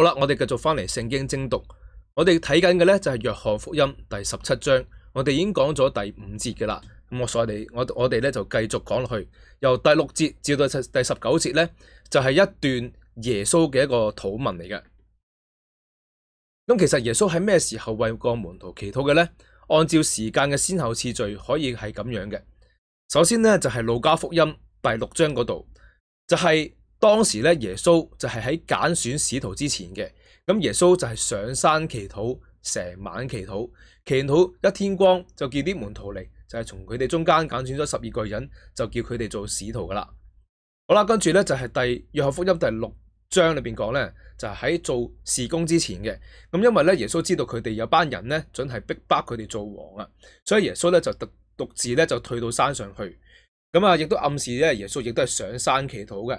好啦，我哋继续翻嚟圣经精读。我哋睇紧嘅咧就系约翰福音第十七章。我哋已经讲咗第五节嘅啦，咁我所以我哋我哋咧就继续讲落去，由第六节至到第十九节咧就系一段耶稣嘅一个祷文嚟嘅。咁其实耶稣喺咩时候为个门徒祈祷嘅咧？按照时间嘅先后次序，可以系咁样嘅。首先咧就系路加福音第六章嗰度，就系。當時咧，耶穌就係喺揀選使徒之前嘅。咁耶穌就係上山祈禱，成晚祈禱，祈禱一天光就叫啲門徒嚟，就係從佢哋中間揀選咗十二個人，就叫佢哋做使徒噶啦。好啦，跟住咧就係第約翰福音第六章裏边講咧，就係喺做事工之前嘅。咁因為咧，耶穌知道佢哋有班人咧，準係逼迫佢哋做王啊，所以耶穌咧就獨独自咧就退到山上去。咁啊，亦都暗示咧，耶穌亦都係上山祈禱嘅。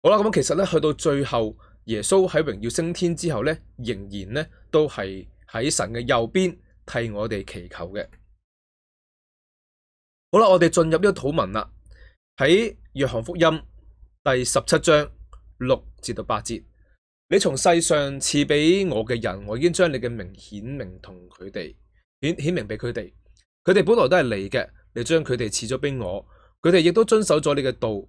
好啦，咁其实咧，去到最后，耶稣喺荣耀升天之后咧，仍然咧都系喺神嘅右边替我哋祈求嘅。好啦，我哋进入呢个土文啦，喺约翰福音第十七章六至到八节，你从世上赐俾我嘅人，我已经将你嘅名显明同佢哋显显明俾佢哋，佢哋本来都系你嘅，你将佢哋赐咗俾我，佢哋亦都遵守咗你嘅道。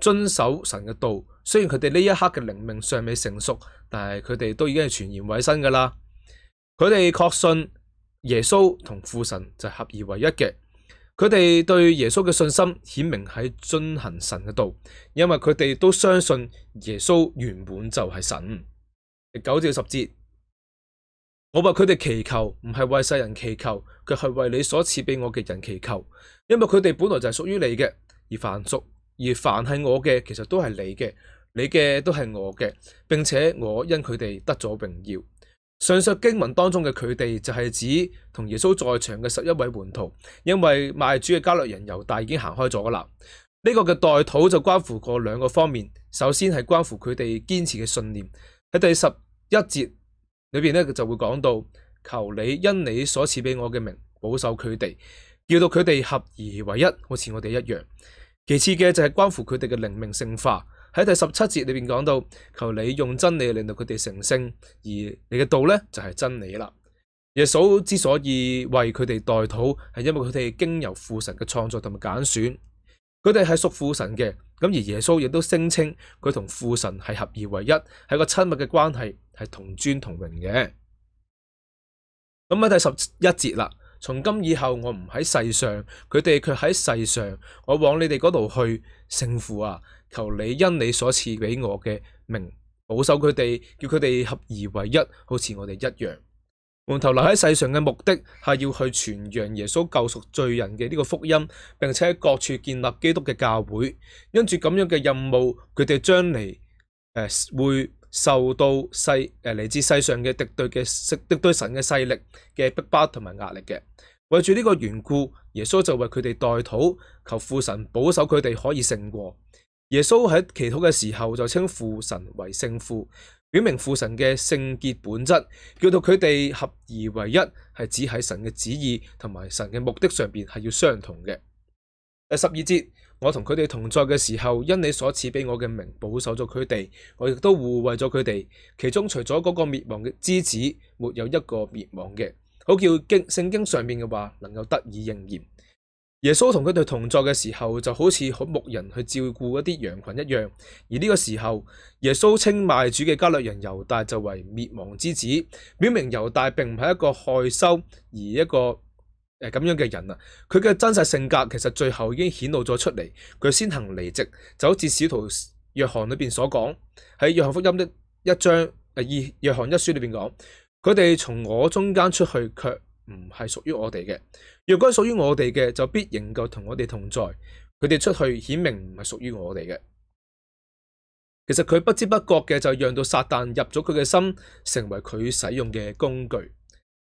遵守神嘅道，虽然佢哋呢一刻嘅灵命尚未成熟，但系佢哋都已经系全然委身噶啦。佢哋确信耶稣同父神就合而为一嘅。佢哋对耶稣嘅信心显明喺遵行神嘅道，因为佢哋都相信耶稣原本就系神。九至十节，我为佢哋祈求，唔系为世人祈求，佢系为你所赐俾我嘅人祈求，因为佢哋本来就系属于你嘅而凡俗。而凡系我嘅，其实都系你嘅，你嘅都系我嘅，并且我因佢哋得咗荣耀。上述经文当中嘅佢哋就系指同耶稣在场嘅十一位门徒，因为卖主嘅加略人犹大已经行开咗啦。呢个嘅代祷就关乎过两个方面，首先系关乎佢哋坚持嘅信念。喺第十一节里边咧，就会讲到求你因你所赐俾我嘅名保守佢哋，叫到佢哋合而为一，好似我哋一样。其次嘅就系关乎佢哋嘅灵命圣化，喺第十七节里边讲到，求你用真理令到佢哋成圣，而你嘅道呢，就系真理啦。耶稣之所以为佢哋代讨，系因为佢哋经由父神嘅创作同埋拣选，佢哋系属父神嘅，咁而耶稣亦都声称佢同父神系合而为一，系个亲密嘅关系，系同尊同荣嘅。咁喺第十一节啦。从今以后我唔喺世上，佢哋却喺世上。我往你哋嗰度去，圣父啊，求你因你所赐俾我嘅名保守佢哋，叫佢哋合而为一，好似我哋一样。门徒留喺世上嘅目的系要去传扬耶稣救赎罪人嘅呢个福音，并且喺各处建立基督嘅教会。因住咁样嘅任务，佢哋将嚟诶会。受到世诶嚟自世上嘅敌对嘅敌对神嘅势力嘅逼迫同埋压力嘅，为住呢个缘故，耶稣就为佢哋代祷，求父神保守佢哋可以胜过耶稣喺祈祷嘅时候就称父神为圣父，表明父神嘅圣洁本质，叫到佢哋合而为一，系指喺神嘅旨意同埋神嘅目的上边系要相同嘅。第十二节。我同佢哋同在嘅时候，因你所赐俾我嘅名，保守咗佢哋，我亦都护卫咗佢哋。其中除咗嗰个灭亡嘅之子，没有一个灭亡嘅。好叫经圣经上面嘅话能够得以应验。耶稣同佢哋同在嘅时候，就好似好牧人去照顾一啲羊群一样。而呢个时候，耶稣称卖主嘅加略人犹大就为灭亡之子，表明犹大并唔系一个害羞而一个。诶，咁样嘅人啊，佢嘅真实性格其实最后已经显露咗出嚟。佢先行离席，就好似使徒约翰里边所讲，喺约翰福音的一章诶二约翰一书里边讲，佢哋从我中间出去，却唔系属于我哋嘅。若果属于我哋嘅，就必仍旧同我哋同在。佢哋出去，显明唔系属于我哋嘅。其实佢不知不觉嘅就让到撒旦入咗佢嘅心，成为佢使用嘅工具。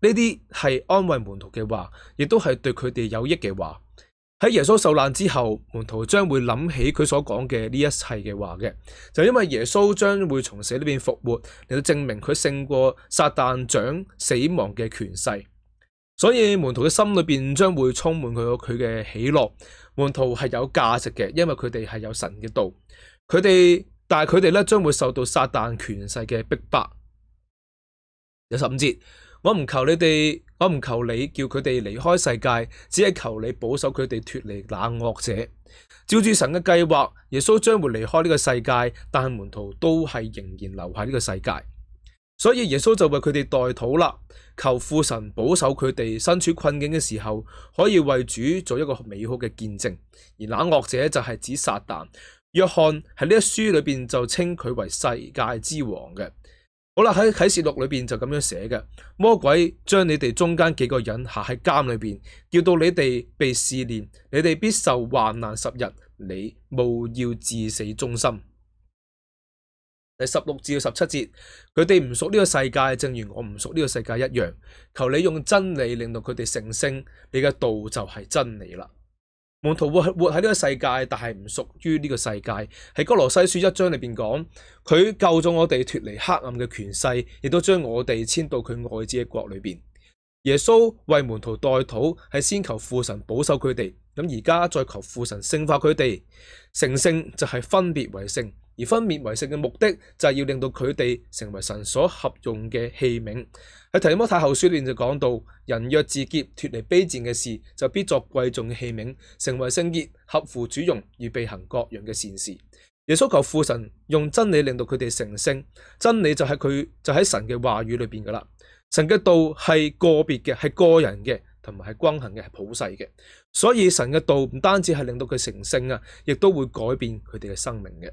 呢啲系安慰门徒嘅话，亦都系对佢哋有益嘅话。喺耶稣受难之后，门徒将会谂起佢所讲嘅呢一切嘅话嘅，就因为耶稣将会从死里边复活，嚟到证明佢胜过撒旦掌死亡嘅权势。所以门徒嘅心里边将会充满佢佢嘅喜乐。门徒系有价值嘅，因为佢哋系有神嘅道。佢哋，但系佢哋咧将会受到撒旦权势嘅逼迫。有十五节。我唔求你哋，我唔求你叫佢哋离开世界，只系求你保守佢哋脱离冷恶者。照住神嘅计划，耶稣将会离开呢个世界，但门徒都系仍然留喺呢个世界。所以耶稣就为佢哋代祷啦，求父神保守佢哋身处困境嘅时候，可以为主做一个美好嘅见证。而冷恶者就系指撒旦。约翰喺呢一书里边就称佢为世界之王嘅。好啦，喺启示录里边就咁样写嘅，魔鬼将你哋中间几个人下喺监里边，叫到你哋被试炼，你哋必受患难十日，你务要至死忠心。第十六至十七节，佢哋唔属呢个世界，正如我唔属呢个世界一样，求你用真理令到佢哋成圣，你嘅道就系真理啦。门徒活喺呢个世界，但系唔属于呢个世界。喺哥罗西书一章里边讲，佢救咗我哋脱离黑暗嘅权势，亦都将我哋迁到佢外在嘅国里边。耶稣为门徒代祷，系先求父神保守佢哋，咁而家再求父神圣化佢哋。成圣就系分别为圣。而分裂为圣嘅目的就系要令到佢哋成为神所合用嘅器皿。喺提摩太后书里就讲到：人若自洁，脱离卑贱嘅事，就必作贵重嘅器皿，成为圣洁，合乎主用，预备行各样嘅善事。耶稣求父神用真理令到佢哋成圣，真理就系佢就喺神嘅话语里边噶啦。神嘅道系个别嘅，系个人嘅，同埋系均衡嘅，系普世嘅。所以神嘅道唔单止系令到佢成圣啊，亦都会改变佢哋嘅生命嘅。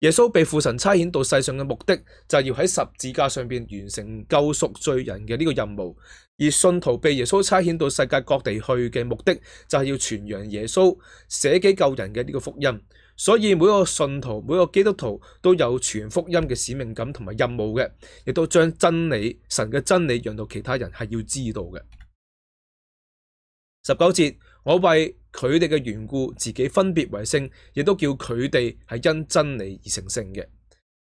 耶稣被父神差遣到世上嘅目的，就系要喺十字架上边完成救赎罪人嘅呢个任务；而信徒被耶稣差遣到世界各地去嘅目的，就系要传扬耶稣舍己救人嘅呢个福音。所以每个信徒、每个基督徒都有传福音嘅使命感同埋任务嘅，亦都将真理、神嘅真理让到其他人系要知道嘅。十九节，我为佢哋嘅缘故，自己分别为圣，亦都叫佢哋系因真理而成圣嘅。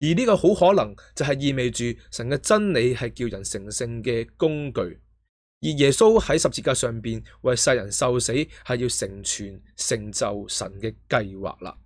而呢个好可能就系意味住神嘅真理系叫人成圣嘅工具，而耶稣喺十字架上边为世人受死系要成全成就神嘅计划啦。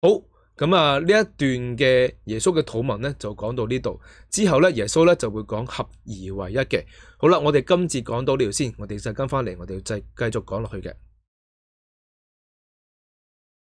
好，咁啊呢一段嘅耶稣嘅祷文呢就讲到呢度之后呢耶稣呢就会讲合而为一嘅。好啦，我哋今次讲到呢度先，我哋阵跟翻嚟我哋继继续讲落去嘅。